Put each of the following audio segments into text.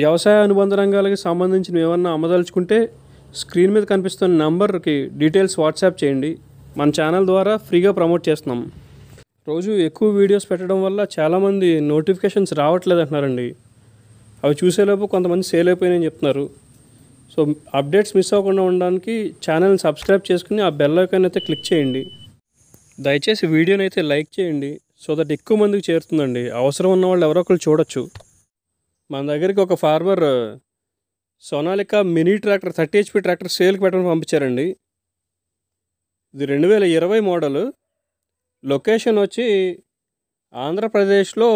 వ్యవసాయ అనుబంధ రంగాలకు సంబంధించినవి ఏమన్నా అమ్మదలుచుకుంటే స్క్రీన్ మీద కనిపిస్తున్న నంబర్కి డీటెయిల్స్ వాట్సాప్ చేయండి మన ఛానల్ ద్వారా ఫ్రీగా ప్రమోట్ చేస్తున్నాం రోజు ఎక్కువ వీడియోస్ పెట్టడం వల్ల చాలామంది నోటిఫికేషన్స్ రావట్లేదు అంటున్నారండి అవి చూసేలోపు కొంతమంది సేల్ అయిపోయినాయని చెప్తున్నారు సో అప్డేట్స్ మిస్ అవ్వకుండా ఉండడానికి ఛానల్ని సబ్స్క్రైబ్ చేసుకుని ఆ బెల్ ఐకాన్ అయితే క్లిక్ చేయండి దయచేసి వీడియోని అయితే లైక్ చేయండి సో దట్ ఎక్కువ మందికి చేరుతుందండి అవసరం ఉన్న వాళ్ళు ఎవరో ఒకరు చూడొచ్చు మన దగ్గరికి ఒక farmer Sonalika mini tractor thirty HP tractor సేల్కి పెట్టడం పంపించారండి ఇది రెండు వేల ఇరవై మోడల్ లొకేషన్ వచ్చి ఆంధ్రప్రదేశ్లో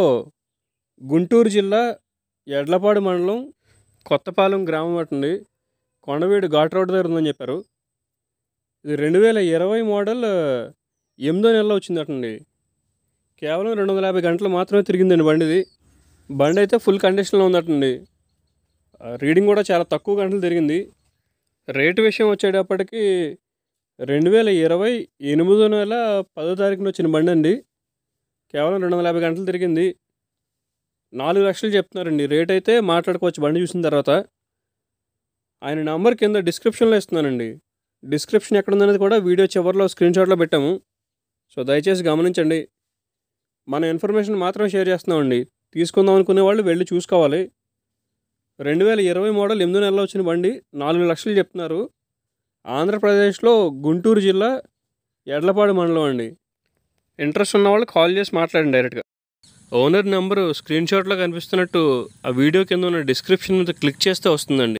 గుంటూరు జిల్లా ఎడ్లపాడు మండలం కొత్తపాలెం గ్రామం అటండి కొండవీడు ఘాట్ రోడ్ దగ్గర ఉందని చెప్పారు ఇది రెండు వేల ఇరవై మోడల్ ఎనిమిదో నెలలో వచ్చింది అటండి కేవలం రెండు వందల యాభై గంటలు మాత్రమే తిరిగిందండి బండిది బండి అయితే ఫుల్ కండిషన్లో ఉందటండి రీడింగ్ కూడా చాలా తక్కువ గంటలు తిరిగింది రేటు విషయం వచ్చేటప్పటికి రెండు వేల ఇరవై ఎనిమిదో నెల పదో తారీఖున వచ్చిన బండి అండి కేవలం రెండు వందల యాభై గంటలు తిరిగింది నాలుగు లక్షలు చెప్తున్నారండి రేట్ అయితే మాట్లాడుకోవచ్చు బండి చూసిన తర్వాత ఆయన నంబర్ కింద డిస్క్రిప్షన్లో ఇస్తున్నానండి డిస్క్రిప్షన్ ఉందనేది కూడా వీడియో చివరిలో స్క్రీన్ షాట్లో పెట్టాము సో దయచేసి గమనించండి మన ఇన్ఫర్మేషన్ మాత్రం షేర్ చేస్తున్నామండి తీసుకుందాం అనుకునే వాళ్ళు వెళ్ళి చూసుకోవాలి రెండు వేల ఇరవై మోడల్ ఎనిమిది నెలలో వచ్చిన బండి నాలుగు లక్షలు చెప్తున్నారు ఆంధ్రప్రదేశ్లో గుంటూరు జిల్లా ఎడ్లపాడు మండలం అండి ఇంట్రెస్ట్ ఉన్నవాళ్ళు కాల్ చేసి మాట్లాడండి డైరెక్ట్గా ఓనర్ నెంబరు స్క్రీన్ షాట్లో కనిపిస్తున్నట్టు ఆ వీడియో కింద ఉన్న డిస్క్రిప్షన్ మీద క్లిక్ చేస్తే వస్తుందండి